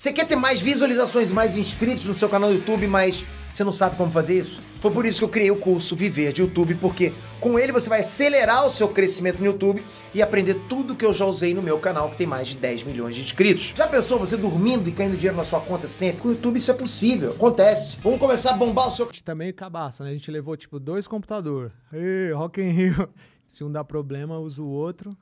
Você quer ter mais visualizações, mais inscritos no seu canal do YouTube, mas você não sabe como fazer isso? Foi por isso que eu criei o curso Viver de YouTube, porque com ele você vai acelerar o seu crescimento no YouTube e aprender tudo que eu já usei no meu canal, que tem mais de 10 milhões de inscritos. Já pensou você dormindo e caindo dinheiro na sua conta sempre? Com o YouTube isso é possível, acontece. Vamos começar a bombar o seu... A gente tá meio cabaço, né? A gente levou, tipo, dois computadores. Ei, Rock in Rio. Se um dá problema, usa o outro.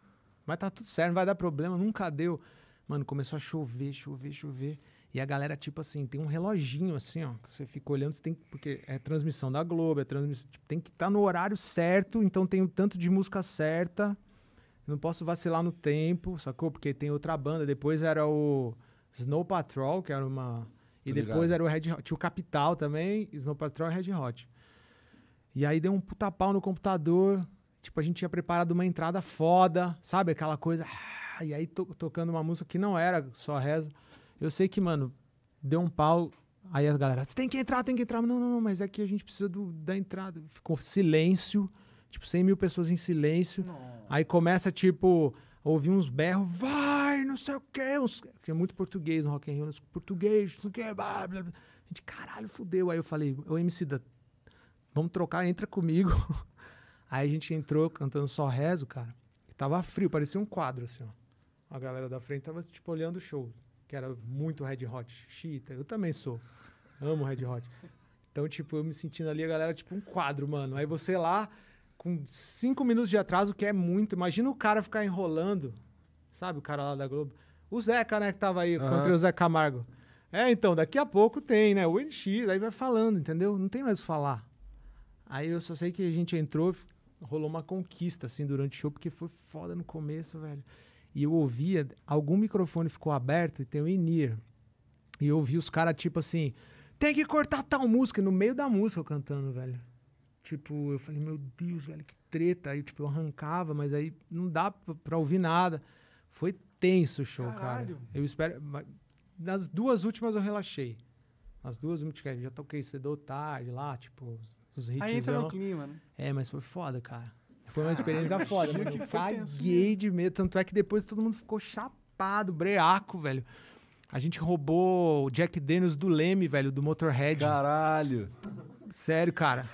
Mas tá tudo certo, não vai dar problema, nunca deu. Mano, começou a chover, chover, chover. E a galera, tipo assim, tem um reloginho assim, ó. Que você fica olhando, você tem Porque é transmissão da Globo, é transmissão. Tipo, tem que estar tá no horário certo, então tem o tanto de música certa. Não posso vacilar no tempo, sacou? Porque tem outra banda. Depois era o Snow Patrol, que era uma. E depois era o Red Hot. Tinha o Capital também, Snow Patrol e Red Hot. E aí deu um puta pau no computador. Tipo, a gente tinha preparado uma entrada foda, sabe? Aquela coisa. Ah, e aí to tocando uma música que não era só rezo. Eu sei que, mano, deu um pau. Aí a galera, você tem que entrar, tem que entrar. Não, não, não, mas é que a gente precisa do, da entrada. Ficou silêncio, tipo, 100 mil pessoas em silêncio. Não. Aí começa, tipo, ouvir uns berros, vai, não sei o quê. Uns... Porque é muito português no Rock and roll né? português, não sei o quê, blá, blá, blá. A gente, caralho, fudeu. Aí eu falei, ô MC da, vamos trocar, entra comigo. Aí a gente entrou cantando Só Rezo, cara. E tava frio, parecia um quadro, assim, ó a galera da frente tava, tipo, olhando o show, que era muito Red Hot. Chita, eu também sou. Amo Red Hot. Então, tipo, eu me sentindo ali, a galera, tipo, um quadro, mano. Aí você lá, com cinco minutos de atraso, que é muito. Imagina o cara ficar enrolando, sabe? O cara lá da Globo. O Zeca, né, que tava aí, uhum. contra o Zé Camargo. É, então, daqui a pouco tem, né? O NX, aí vai falando, entendeu? Não tem mais o falar. Aí eu só sei que a gente entrou, rolou uma conquista, assim, durante o show, porque foi foda no começo, velho e eu ouvia, algum microfone ficou aberto e tem o Inir. E eu ouvi os caras, tipo assim, tem que cortar tal música, no meio da música eu cantando, velho. Tipo, eu falei, meu Deus, velho, que treta. Aí, tipo, eu arrancava, mas aí não dá pra ouvir nada. Foi tenso o show, Caralho. cara. Eu espero. Nas duas últimas eu relaxei. As duas últimas, já toquei cedo tarde lá, tipo, os ritmos Aí entra no clima, né? É, mas foi foda, cara. Foi uma experiência ah, foda, mano. Eu caguei de medo. Tanto é que depois todo mundo ficou chapado, breaco, velho. A gente roubou o Jack Daniels do Leme, velho, do Motorhead. Caralho. Sério, cara.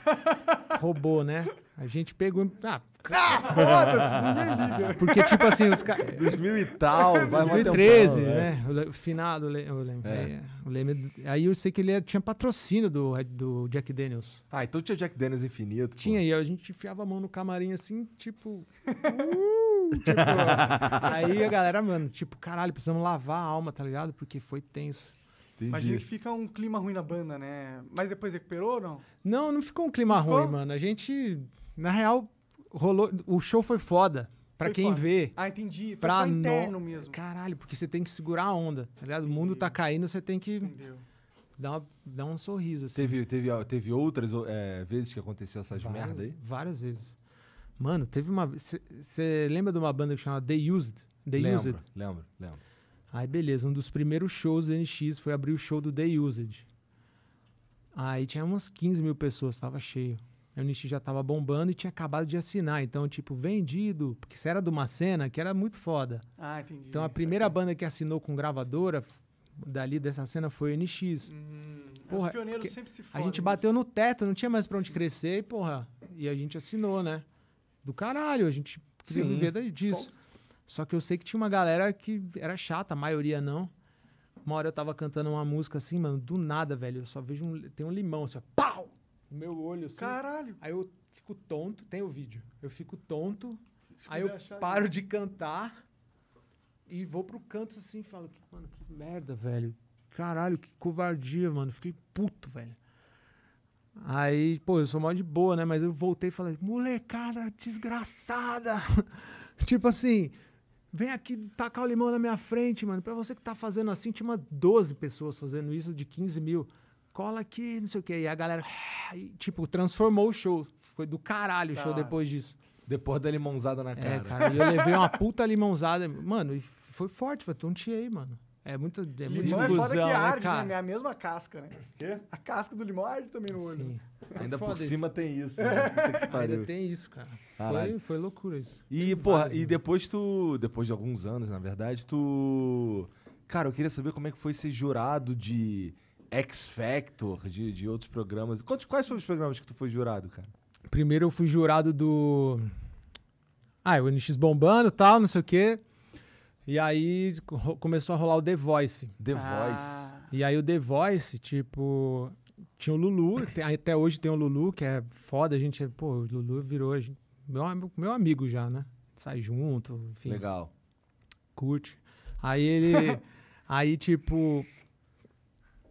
roubou, né? A gente pegou. Ah, ah foda-se, ninguém liga. Porque, tipo assim, os caras. 2000 e tal, vai 2013, né? É. O finado, Leme. É. É, Leme. Aí eu sei que ele tinha patrocínio do, do Jack Daniels. Ah, então tinha Jack Daniels infinito. Tinha, pô. e a gente enfiava a mão no camarim assim, tipo. Uh, tipo aí a galera, mano, tipo, caralho, precisamos lavar a alma, tá ligado? Porque foi tenso. Entendi. Imagina que fica um clima ruim na banda, né? Mas depois recuperou ou não? Não, não ficou um clima ficou? ruim, mano. A gente na real, rolou. O show foi foda. Pra foi quem foda. vê. Ah, entendi. Foi pra só interno no... mesmo. Caralho, porque você tem que segurar a onda, tá ligado? Entendi. O mundo tá caindo, você tem que. Entendeu. Dar, uma, dar um sorriso, assim. Teve, teve, teve outras é, vezes que aconteceu essas várias, merda aí? Várias vezes. Mano, teve uma. Você lembra de uma banda que chamava The Used? The lembro, Used? Lembro, lembro. Aí, beleza. Um dos primeiros shows do NX foi abrir o show do The Used. Aí tinha umas 15 mil pessoas, tava cheio. A Anistia já estava bombando e tinha acabado de assinar. Então, tipo, vendido, porque isso era de uma cena que era muito foda. Ah, entendi. Então, a é primeira banda que assinou com gravadora dali dessa cena foi o NX. Hum, é, porra, os pioneiros sempre se foram. A gente bateu no teto, não tinha mais para onde crescer e, porra, e a gente assinou, né? Do caralho, a gente queria Sim. viver disso. Poxa. Só que eu sei que tinha uma galera que era chata, a maioria não. Uma hora eu tava cantando uma música assim, mano, do nada, velho. Eu só vejo um. Tem um limão assim, ó, pau! meu olho assim. Caralho! Aí eu fico tonto, tem o vídeo. Eu fico tonto, Isso aí eu paro de cantar e vou pro canto assim e falo, mano, que merda, velho. Caralho, que covardia, mano. Fiquei puto, velho. Aí, pô, eu sou mó de boa, né? Mas eu voltei e falei, molecada desgraçada. tipo assim, vem aqui tacar o limão na minha frente, mano. Pra você que tá fazendo assim, tinha umas 12 pessoas fazendo isso de 15 mil cola aqui, não sei o quê. E a galera, e, tipo, transformou o show. Foi do caralho o show depois disso. Depois da limãozada na é, cara. É, cara, e eu levei uma puta limãozada. Mano, e foi forte, foi tonteei, mano. É muito, é muito limão é foda que né, arde, né, né? É a mesma casca, né? Quê? A casca do limão arde também no olho. Sim. Né? Ainda por isso. cima tem isso. Né? Ainda tem isso, cara. Foi, foi loucura isso. E, porra, e depois tu... Depois de alguns anos, na verdade, tu... Cara, eu queria saber como é que foi ser jurado de X Factor, de, de outros programas. Quantos, quais foram os programas que tu foi jurado, cara? Primeiro eu fui jurado do. Ah, o NX bombando e tal, não sei o quê. E aí começou a rolar o The Voice. The Voice. E aí o The Voice, tipo. Tinha o Lulu, tem, até hoje tem o Lulu, que é foda, a gente. É, pô, o Lulu virou gente, meu, meu amigo já, né? Sai junto, enfim. Legal. Curte. Aí ele. aí, tipo,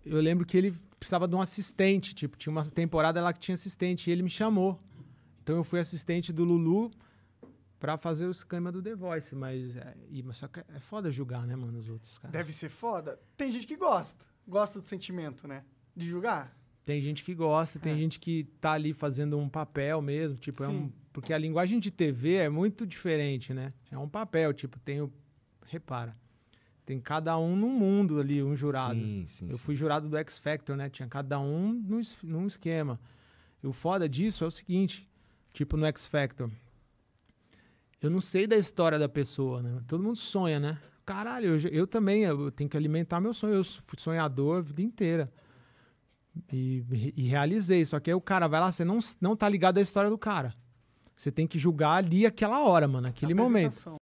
eu lembro que ele precisava de um assistente. Tipo, tinha uma temporada lá que tinha assistente e ele me chamou. Então eu fui assistente do Lulu para fazer o esquema do The Voice, mas, é, e, mas só que é foda julgar, né, mano, os outros caras. Deve ser foda. Tem gente que gosta, gosta do sentimento, né, de julgar. Tem gente que gosta, é. tem gente que tá ali fazendo um papel mesmo, tipo, Sim. é um, porque a linguagem de TV é muito diferente, né? É um papel, tipo, tem o repara. Tem cada um no mundo ali, um jurado. Sim, sim, eu sim. fui jurado do X Factor, né? Tinha cada um num, num esquema. E o foda disso é o seguinte: tipo no X Factor. Eu não sei da história da pessoa, né? Todo mundo sonha, né? Caralho, eu, eu também eu tenho que alimentar meu sonho. Eu fui sonhador a vida inteira. E, e, realizei. Só que aí o cara vai lá, você não, não tá ligado à história do cara. Você tem que julgar ali aquela hora, mano, aquele momento.